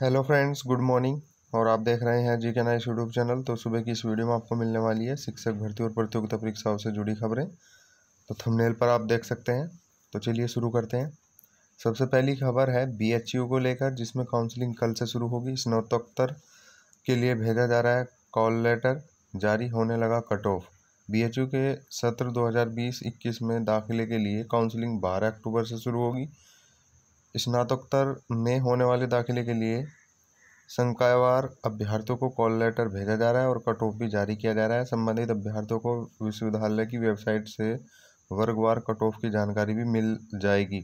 hello friends good morning और आप देख रहे हैं जी के नाइस यूट्यूब चैनल तो सुबह की इस वीडियो में आपको मिलने वाली है शिक्षक भर्ती और प्रतियोगिता परीक्षाओं से जुड़ी खबरें तो थंबनेल पर आप देख सकते हैं तो चलिए शुरू करते हैं सबसे पहली खबर है बी को लेकर जिसमें काउंसलिंग कल से शुरू होगी स्नातकोत्तर के लिए भेजा जा रहा है कॉल लेटर जारी होने लगा कट ऑफ बी के सत्र दो हज़ार में दाखिले के लिए काउंसलिंग बारह अक्टूबर से शुरू होगी स्नातकोत्तर में होने वाले दाखिले के लिए संकायवार अभ्यर्थियों को कॉल लेटर भेजा जा रहा है और कट ऑफ भी जारी किया जा रहा है संबंधित अभ्यर्थियों को विश्वविद्यालय की वेबसाइट से वर्गवार कट ऑफ की जानकारी भी मिल जाएगी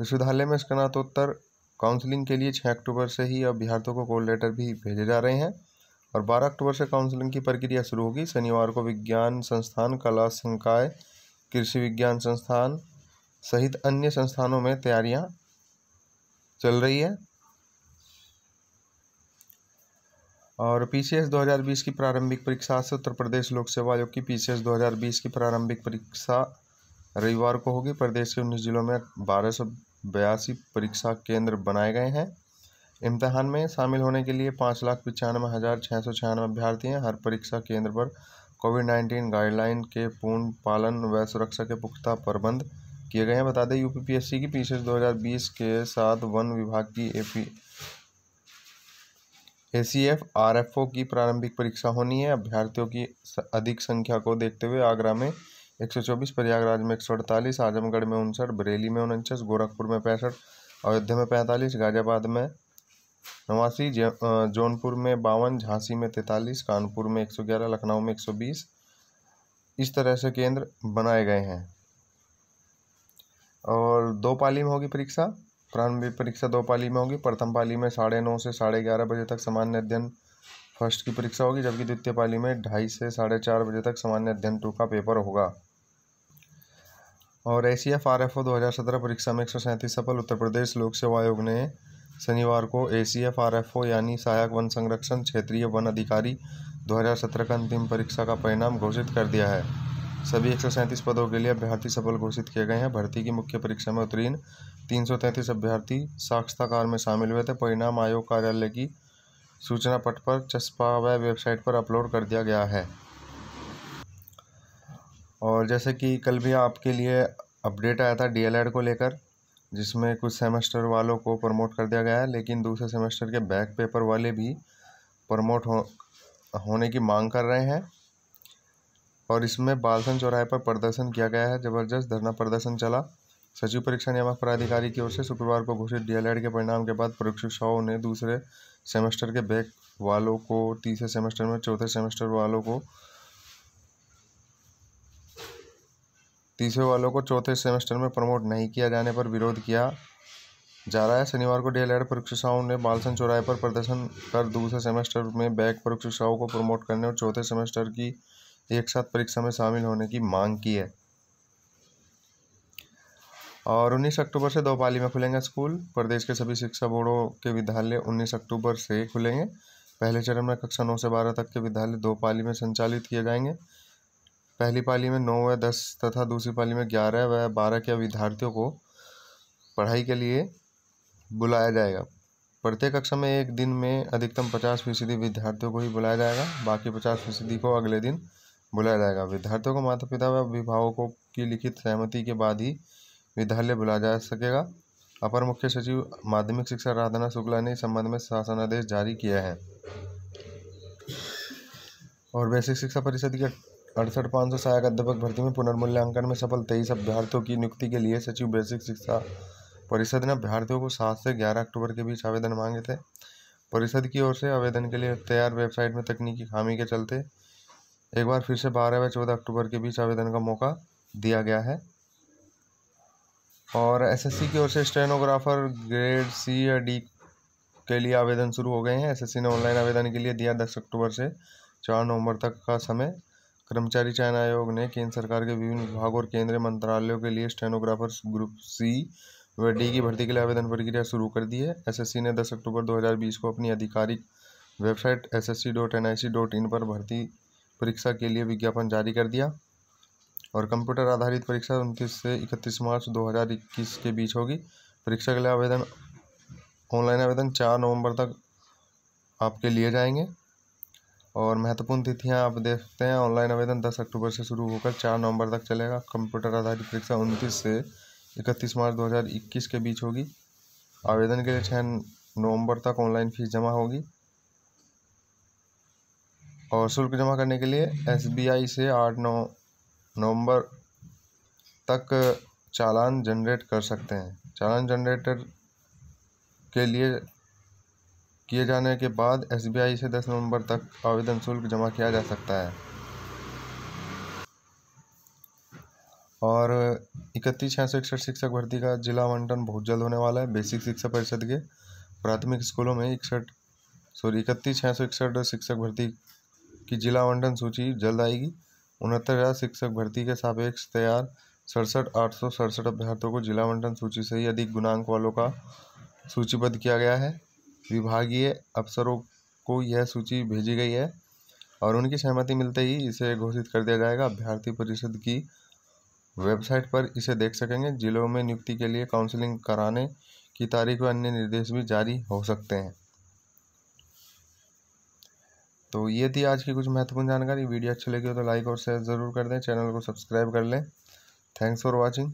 विश्वविद्यालय में स्नातकोत्तर काउंसलिंग के लिए छः अक्टूबर से ही अभ्यर्थियों को कॉल लेटर भी भेजे जा रहे हैं और बारह अक्टूबर से काउंसलिंग की प्रक्रिया शुरू होगी शनिवार को विज्ञान संस्थान कला संकाय कृषि विज्ञान संस्थान सहित अन्य संस्थानों में तैयारियां चल रही है और पीसीएस 2020 की प्रारंभिक परीक्षा से उत्तर प्रदेश लोक सेवा आयोग की पीसीएस 2020 की प्रारंभिक परीक्षा रविवार को होगी प्रदेश के उन्नीस जिलों में बारह सौ बयासी परीक्षा केंद्र बनाए गए हैं इम्तहान में शामिल होने के लिए पाँच लाख पचानवे हज़ार छः सौ छियानवे अभ्यर्थी हैं हर परीक्षा केंद्र पर कोविड नाइन्टीन गाइडलाइन के पूर्ण पालन व सुरक्षा के पुख्ता प्रबंध किए गए हैं बता दें यूपीपीएससी की पी 2020 के साथ वन विभाग की AP A C F R F O की प्रारंभिक परीक्षा होनी है अभ्यर्थियों की अधिक संख्या को देखते हुए आगरा में एक सौ चौबीस प्रयागराज में एक सौ अड़तालीस आजमगढ़ में उनसठ बरेली में उनचास गोरखपुर में पैंसठ अयोध्या में पैंतालीस गाजियाबाद में नवासी जौनपुर में बावन झांसी में तैंतालीस कानपुर में एक सौ ग्यारह लखनऊ में एक सौ बीस इस तरह से केंद्र बनाए गए हैं और दो पाली में होगी परीक्षा प्रारंभिक परीक्षा दो पाली में होगी प्रथम पाली में साढ़े नौ से साढ़े ग्यारह बजे तक सामान्य अध्ययन फर्स्ट की परीक्षा होगी जबकि द्वितीय पाली में ढाई से साढ़े चार बजे तक सामान्य अध्ययन टू का पेपर होगा और A C F R F O दो हज़ार सत्रह परीक्षा में एक सौ सैंतीस सफल उत्तर प्रदेश लोक सेवा आयोग ने शनिवार को A C F R F O यानी सहायक वन संरक्षण क्षेत्रीय वन अधिकारी दो हज़ार सत्रह का अंतिम परीक्षा का परिणाम घोषित कर दिया है सभी एक पदों के लिए अभ्यर्थी सफल घोषित किए गए हैं भर्ती की मुख्य परीक्षा में उत्तीर्ण तीन अभ्यर्थी साक्षात्कार में शामिल हुए थे परिणाम आयोग कार्यालय की सूचना पट पर चस्पा व वेबसाइट पर अपलोड कर दिया गया है और जैसे कि कल भी आपके लिए अपडेट आया था डीएलएड को लेकर जिसमें कुछ सेमेस्टर वालों को प्रमोट कर दिया गया है लेकिन दूसरे सेमेस्टर के बैक पेपर वाले भी प्रमोट हो होने की मांग कर रहे हैं और इसमें बालसन चौराहे पर प्रदर्शन किया गया है जबरदस्त धरना प्रदर्शन चला सचिव परीक्षा नियामक प्राधिकारी की ओर से शुक्रवार को घोषित डीएलएड के परिणाम के बाद परीक्षाओं ने दूसरे सेमेस्टर के बैक वालों को तीसरे सेमेस्टर में चौथे सेमेस्टर वालों को तीसरे वालों को चौथे सेमेस्टर में प्रमोट नहीं किया जाने पर विरोध किया जा रहा है शनिवार को डीएलएड परीक्षाओं ने बालसन चौराहे पर प्रदर्शन कर दूसरे सेमेस्टर में बैक परीक्षाओं को प्रमोट करने और चौथे सेमेस्टर की एक साथ परीक्षा में शामिल होने की मांग की है और 19 अक्टूबर से दो पाली में खुलेंगे स्कूल प्रदेश के सभी शिक्षा बोर्डों के विद्यालय 19 अक्टूबर से खुलेंगे पहले चरण में कक्षा नौ से बारह तक के विद्यालय दो पाली में संचालित किए जाएंगे पहली पाली में नौ व दस तथा दूसरी पाली में ग्यारह व बारह के विद्यार्थियों को पढ़ाई के लिए बुलाया जाएगा प्रत्येक कक्षा में एक दिन में अधिकतम पचास फीसदी विद्यार्थियों को ही बुलाया जाएगा बाकी पचास फीसदी को अगले दिन बुलाया जाएगा विद्यार्थियों को माता पिता व अभिभावकों की लिखित सहमति के बाद ही विद्यालय बुलाया जा सकेगा अपर मुख्य सचिव माध्यमिक शिक्षा राधना शुक्ला ने इस संबंध में शासनादेश जारी किया है और बेसिक शिक्षा परिषद के अड़सठ पाँच सौ सहायक अध्यापक भर्ती में पुनर्मूल्यांकन में सफल तेईस अभ्यर्थियों की नियुक्ति के लिए सचिव बेसिक शिक्षा परिषद ने अभ्यर्थियों को सात से ग्यारह अक्टूबर के बीच आवेदन मांगे थे परिषद की ओर से आवेदन के लिए तैयार वेबसाइट में तकनीकी खामी के चलते एक बार फिर से बारह व चौदह अक्टूबर के बीच आवेदन का मौका दिया गया है और एसएससी की ओर से स्टेनोग्राफर ग्रेड सी या डी के लिए आवेदन शुरू हो गए हैं एसएससी ने ऑनलाइन आवेदन के लिए दिया दस अक्टूबर से चार नवंबर तक का समय कर्मचारी चयन आयोग ने केंद्र सरकार के विभिन्न विभागों और केंद्रीय मंत्रालयों के लिए स्टेनोग्राफर ग्रुप सी व डी की भर्ती के लिए आवेदन प्रक्रिया शुरू कर दी है एस ने दस अक्टूबर दो को अपनी आधिकारिक वेबसाइट एस पर भर्ती परीक्षा के लिए विज्ञापन जारी कर दिया और कंप्यूटर आधारित परीक्षा उनतीस से इकतीस मार्च 2021 के बीच होगी परीक्षा के लिए आवेदन ऑनलाइन आवेदन चार नवंबर तक आपके लिए जाएंगे और महत्वपूर्ण तिथियां आप देखते हैं ऑनलाइन आवेदन 10 अक्टूबर से शुरू होकर 4 नवंबर तक चलेगा कंप्यूटर आधारित परीक्षा 29 से 31 मार्च 2021 के बीच होगी आवेदन के लिए छः नवंबर तक ऑनलाइन फीस जमा होगी और शुल्क जमा करने के लिए एसबीआई से आठ नौ नवंबर तक चालान जनरेट कर सकते हैं चालान जनरेटर के लिए किए जाने के बाद एसबीआई से दस नवंबर तक आवेदन शुल्क जमा किया जा सकता है और इकतीस छः सौ इकसठ शिक्षक भर्ती का जिला आवंटन बहुत जल्द होने वाला है बेसिक शिक्षा परिषद के प्राथमिक स्कूलों में इकसठ सॉरी इकतीस छः सौ इकसठ शिक्षक भर्ती की जिला आवंटन सूची जल्द आएगी उनहत्तर हज़ार शिक्षक भर्ती के सापेक्ष तैयार सड़सठ आठ सौ सड़सठ अभ्यर्थियों को जिला आवंटन सूची से ही अधिक गुणांक वालों का सूचीबद्ध किया गया है विभागीय अफसरों को यह सूची भेजी गई है और उनकी सहमति मिलते ही इसे घोषित कर दिया जाएगा अभ्यर्थी परिषद की वेबसाइट पर इसे देख सकेंगे जिलों में नियुक्ति के लिए काउंसलिंग कराने की तारीख व अन्य निर्देश भी जारी हो सकते हैं तो ये थी आज की कुछ महत्वपूर्ण जानकारी वीडियो अच्छी लगी हो तो लाइक और शेयर ज़रूर कर दें चैनल को सब्सक्राइब कर लें थैंक्स फॉर वॉचिंग